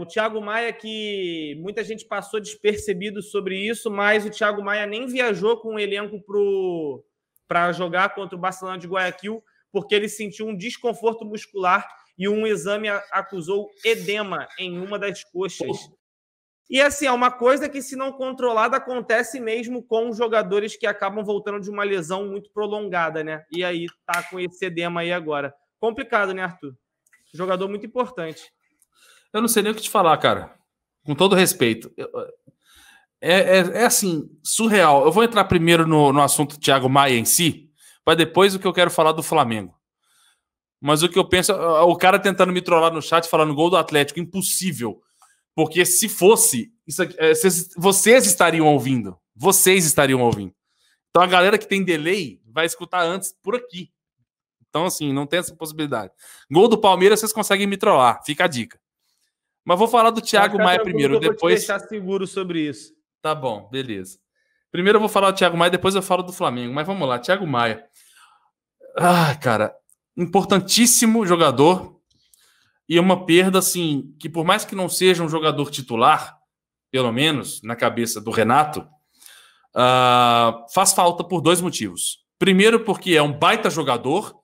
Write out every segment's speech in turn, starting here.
O Thiago Maia, que muita gente passou despercebido sobre isso, mas o Thiago Maia nem viajou com o elenco para jogar contra o Barcelona de Guayaquil, porque ele sentiu um desconforto muscular e um exame acusou edema em uma das coxas. E assim, é uma coisa que, se não controlada, acontece mesmo com jogadores que acabam voltando de uma lesão muito prolongada, né? E aí tá com esse edema aí agora. Complicado, né, Arthur? Jogador muito importante. Eu não sei nem o que te falar, cara. Com todo respeito. É, é, é assim, surreal. Eu vou entrar primeiro no, no assunto Thiago Maia em si, para depois o que eu quero falar do Flamengo. Mas o que eu penso, é, é o cara tentando me trollar no chat falando gol do Atlético, impossível. Porque se fosse, aqui, é, vocês estariam ouvindo. Vocês estariam ouvindo. Então a galera que tem delay vai escutar antes por aqui. Então, assim, não tem essa possibilidade. Gol do Palmeiras, vocês conseguem me trollar. Fica a dica. Mas vou falar do Thiago Maia primeiro, eu depois. Vou te deixar seguro sobre isso. Tá bom, beleza. Primeiro eu vou falar do Thiago Maia, depois eu falo do Flamengo. Mas vamos lá, Thiago Maia. Ah, cara, importantíssimo jogador e é uma perda assim que por mais que não seja um jogador titular, pelo menos na cabeça do Renato, uh, faz falta por dois motivos. Primeiro porque é um baita jogador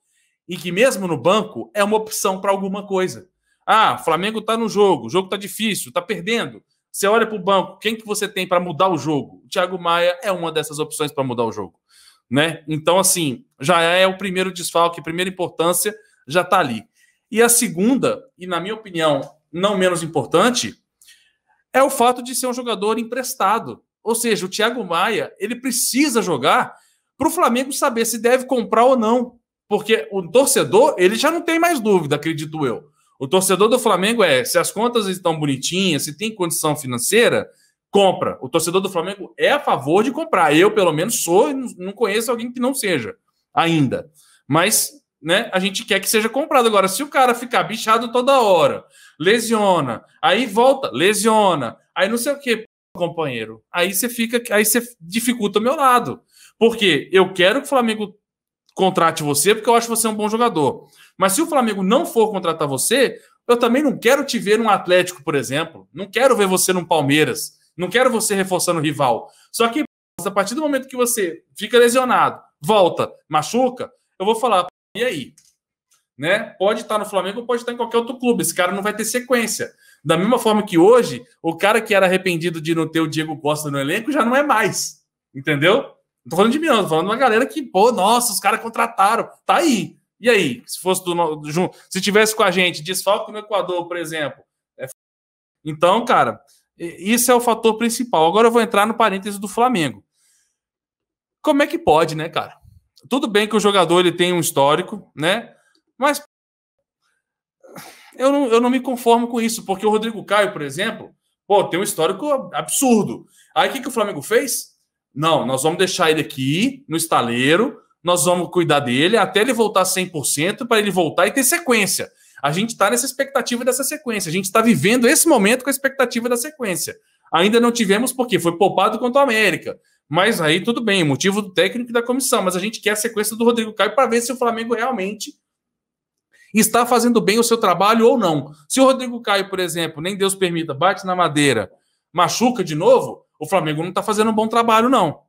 e que mesmo no banco é uma opção para alguma coisa. Ah, Flamengo está no jogo, o jogo está difícil, está perdendo. Você olha para o banco, quem que você tem para mudar o jogo? O Thiago Maia é uma dessas opções para mudar o jogo, né? Então assim, já é o primeiro desfalque, primeira importância, já está ali. E a segunda, e na minha opinião, não menos importante, é o fato de ser um jogador emprestado. Ou seja, o Thiago Maia, ele precisa jogar para o Flamengo saber se deve comprar ou não. Porque o torcedor, ele já não tem mais dúvida, acredito eu. O torcedor do Flamengo é, se as contas estão bonitinhas, se tem condição financeira, compra. O torcedor do Flamengo é a favor de comprar. Eu, pelo menos, sou, não conheço alguém que não seja ainda. Mas, né, a gente quer que seja comprado. Agora, se o cara ficar bichado toda hora, lesiona, aí volta, lesiona, aí não sei o que, companheiro. Aí você fica, aí você dificulta o meu lado. Porque eu quero que o Flamengo contrate você porque eu acho você um bom jogador. Mas se o Flamengo não for contratar você, eu também não quero te ver num Atlético, por exemplo. Não quero ver você num Palmeiras. Não quero você reforçando o rival. Só que a partir do momento que você fica lesionado, volta, machuca, eu vou falar, e aí? Né? Pode estar no Flamengo, pode estar em qualquer outro clube. Esse cara não vai ter sequência. Da mesma forma que hoje, o cara que era arrependido de não ter o Diego Costa no elenco já não é mais. Entendeu? Não tô falando de mim, não, tô falando de uma galera que, pô, nossa, os caras contrataram, tá aí. E aí, se fosse do, do se tivesse com a gente, desfalque no Equador, por exemplo. É... Então, cara, isso é o fator principal. Agora eu vou entrar no parêntese do Flamengo. Como é que pode, né, cara? Tudo bem que o jogador ele tem um histórico, né? Mas eu não, eu não me conformo com isso, porque o Rodrigo Caio, por exemplo, pô, tem um histórico absurdo. Aí o que, que o Flamengo fez? Não, nós vamos deixar ele aqui no estaleiro, nós vamos cuidar dele até ele voltar 100% para ele voltar e ter sequência. A gente está nessa expectativa dessa sequência. A gente está vivendo esse momento com a expectativa da sequência. Ainda não tivemos porque foi poupado contra o América. Mas aí tudo bem, motivo do técnico e da comissão. Mas a gente quer a sequência do Rodrigo Caio para ver se o Flamengo realmente está fazendo bem o seu trabalho ou não. Se o Rodrigo Caio, por exemplo, nem Deus permita, bate na madeira, machuca de novo, o Flamengo não está fazendo um bom trabalho, não.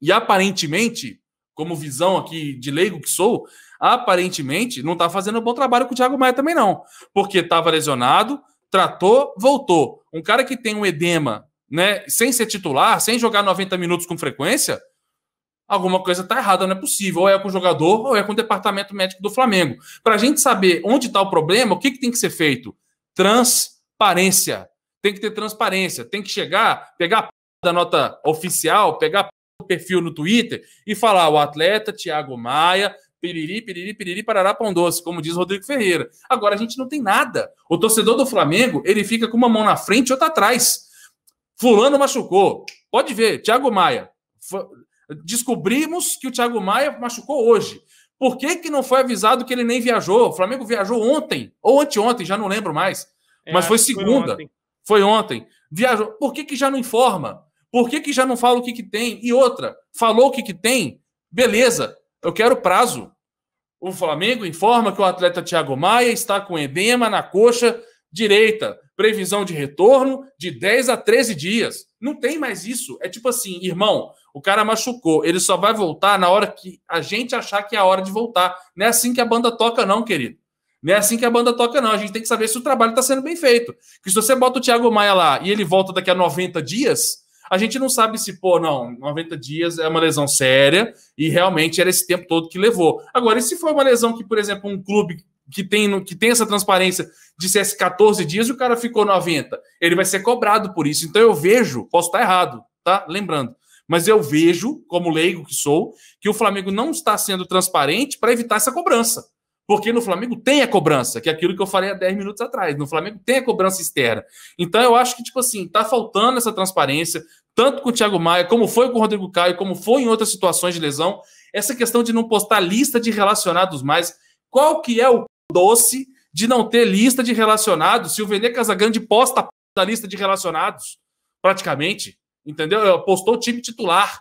E aparentemente, como visão aqui de leigo que sou, aparentemente não está fazendo um bom trabalho com o Thiago Maia também, não. Porque estava lesionado, tratou, voltou. Um cara que tem um edema, né, sem ser titular, sem jogar 90 minutos com frequência, alguma coisa está errada, não é possível. Ou é com o jogador, ou é com o departamento médico do Flamengo. Para a gente saber onde está o problema, o que, que tem que ser feito? Transparência. Tem que ter transparência. Tem que chegar, pegar da nota oficial, pegar o perfil no Twitter e falar o atleta Tiago Maia, piriri, piriri, piriri, parará, pão doce, como diz Rodrigo Ferreira. Agora a gente não tem nada. O torcedor do Flamengo, ele fica com uma mão na frente e outra atrás. Fulano machucou. Pode ver, Tiago Maia. Descobrimos que o Tiago Maia machucou hoje. Por que, que não foi avisado que ele nem viajou? O Flamengo viajou ontem, ou anteontem, já não lembro mais. É, mas foi segunda. Foi ontem. Foi ontem. Viajou. Por que, que já não informa? Por que, que já não fala o que, que tem? E outra, falou o que, que tem? Beleza, eu quero prazo. O Flamengo informa que o atleta Thiago Maia está com edema na coxa direita. Previsão de retorno de 10 a 13 dias. Não tem mais isso. É tipo assim, irmão, o cara machucou. Ele só vai voltar na hora que a gente achar que é a hora de voltar. Não é assim que a banda toca, não, querido. Não é assim que a banda toca, não. A gente tem que saber se o trabalho está sendo bem feito. Que se você bota o Thiago Maia lá e ele volta daqui a 90 dias, a gente não sabe se, pô, não, 90 dias é uma lesão séria e realmente era esse tempo todo que levou. Agora, e se foi uma lesão que, por exemplo, um clube que tem, que tem essa transparência dissesse 14 dias e o cara ficou 90, ele vai ser cobrado por isso. Então eu vejo, posso estar errado, tá? Lembrando. Mas eu vejo, como leigo que sou, que o Flamengo não está sendo transparente para evitar essa cobrança. Porque no Flamengo tem a cobrança, que é aquilo que eu falei há 10 minutos atrás. No Flamengo tem a cobrança externa. Então eu acho que, tipo assim, tá faltando essa transparência, tanto com o Thiago Maia, como foi com o Rodrigo Caio, como foi em outras situações de lesão, essa questão de não postar lista de relacionados mais. Qual que é o doce de não ter lista de relacionados se o Vene Casagrande posta a lista de relacionados, praticamente? Entendeu? Postou o time titular.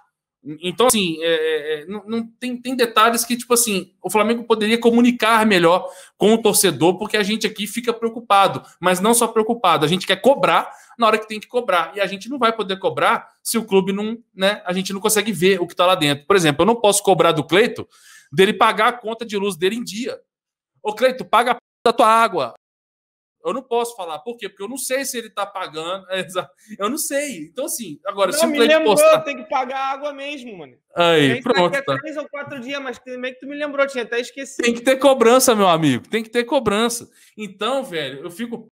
Então, assim, é, é, é, não, não, tem, tem detalhes que, tipo assim, o Flamengo poderia comunicar melhor com o torcedor, porque a gente aqui fica preocupado, mas não só preocupado, a gente quer cobrar na hora que tem que cobrar. E a gente não vai poder cobrar se o clube não, né? A gente não consegue ver o que está lá dentro. Por exemplo, eu não posso cobrar do Cleito dele pagar a conta de luz dele em dia. Ô, Cleito, paga a p... da tua água. Eu não posso falar. Por quê? Porque eu não sei se ele tá pagando. Eu não sei. Então, assim, agora, não, se o Cleito lembrou, postar... tem que pagar a água mesmo, mano. Aí, pronto. Tá tá. três ou quatro dias, mas também que tu me lembrou, tinha até esquecido. Tem que ter cobrança, meu amigo. Tem que ter cobrança. Então, velho, eu fico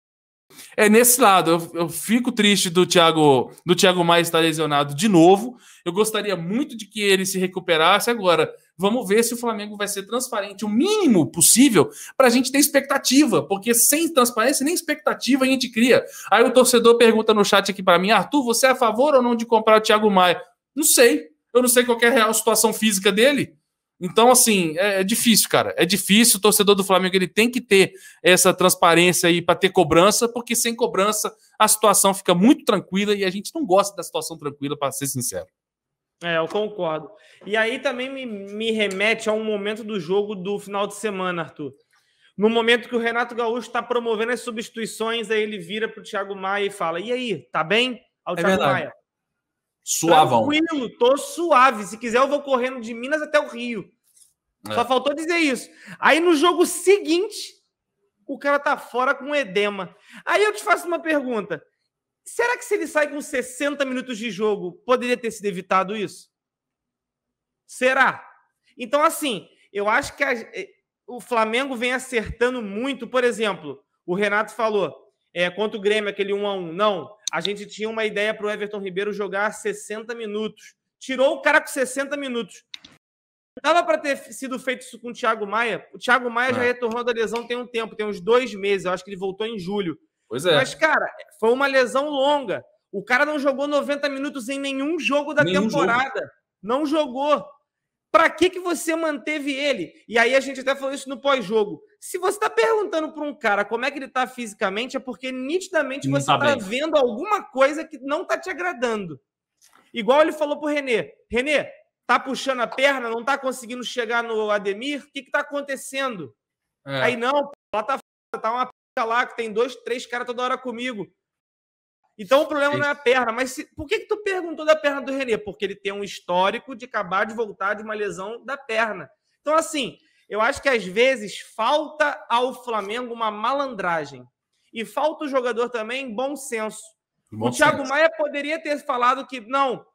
é nesse lado, eu, eu fico triste do Thiago, do Thiago Maia estar lesionado de novo. Eu gostaria muito de que ele se recuperasse agora. Vamos ver se o Flamengo vai ser transparente o mínimo possível para a gente ter expectativa, porque sem transparência nem expectativa a gente cria. Aí o torcedor pergunta no chat aqui para mim, Arthur, você é a favor ou não de comprar o Thiago Maia? Não sei. Eu não sei qual é a real situação física dele. Então, assim, é, é, difícil, cara. É difícil. O torcedor do Flamengo ele tem que ter essa transparência aí para ter cobrança, porque sem cobrança a situação fica muito tranquila e a gente não gosta da situação tranquila, para ser sincero. É, eu concordo. E aí também me, me remete a um momento do jogo do final de semana, Arthur. No momento que o Renato Gaúcho está promovendo as substituições, aí ele vira para o Thiago Maia e fala: E aí, tá bem? Ao é Thiago verdade. Maia. Suavão. Tranquilo, tô suave. Se quiser, eu vou correndo de Minas até o Rio. É. Só faltou dizer isso. Aí no jogo seguinte, o cara tá fora com edema. Aí eu te faço uma pergunta. Será que se ele sai com 60 minutos de jogo, poderia ter sido evitado isso? Será? Então, assim, eu acho que a, eh, o Flamengo vem acertando muito. Por exemplo, o Renato falou é, contra o Grêmio, aquele 1 a 1 Não, a gente tinha uma ideia para o Everton Ribeiro jogar 60 minutos. Tirou o cara com 60 minutos. Dava para ter sido feito isso com o Thiago Maia. O Thiago Maia é. já retornou da lesão tem um tempo, tem uns dois meses. Eu acho que ele voltou em julho. Pois é. Mas, cara, foi uma lesão longa. O cara não jogou 90 minutos em nenhum jogo da nenhum temporada. Jogo. Não jogou. Para que, que você manteve ele? E aí a gente até falou isso no pós-jogo. Se você está perguntando para um cara como é que ele está fisicamente, é porque nitidamente você está tá, tá vendo alguma coisa que não está te agradando. Igual ele falou para o Renê. Renê, tá puxando a perna, não tá conseguindo chegar no Ademir? O que que tá acontecendo? É. Aí não, lá tá, tá uma p... lá que tem dois, três caras toda hora comigo. Então o problema não é a perna, mas se, por que, que tu perguntou da perna do Renê? Porque ele tem um histórico de acabar de voltar de uma lesão da perna. Então, assim, eu acho que às vezes falta ao Flamengo uma malandragem. E falta o jogador também bom senso. Bom o Thiago senso. Maia poderia ter falado que, não,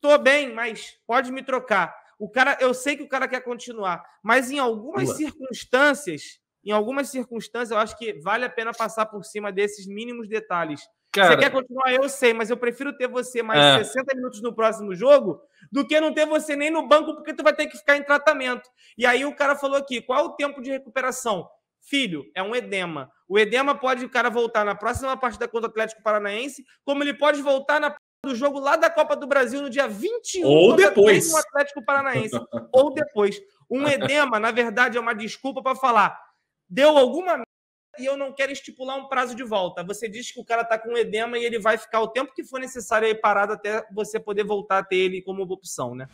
tô bem, mas pode me trocar. O cara, eu sei que o cara quer continuar, mas em algumas circunstâncias, em algumas circunstâncias, eu acho que vale a pena passar por cima desses mínimos detalhes. Cara... Você quer continuar? Eu sei, mas eu prefiro ter você mais é. 60 minutos no próximo jogo do que não ter você nem no banco, porque tu vai ter que ficar em tratamento. E aí o cara falou aqui: qual o tempo de recuperação? Filho, é um edema. O edema pode o cara voltar na próxima partida contra o Atlético Paranaense, como ele pode voltar na do jogo lá da Copa do Brasil no dia 21 ou depois O Atlético Paranaense ou depois. Um edema, na verdade, é uma desculpa para falar deu alguma e eu não quero estipular um prazo de volta. Você diz que o cara está com edema e ele vai ficar o tempo que for necessário aí parado até você poder voltar a ter ele como opção, né?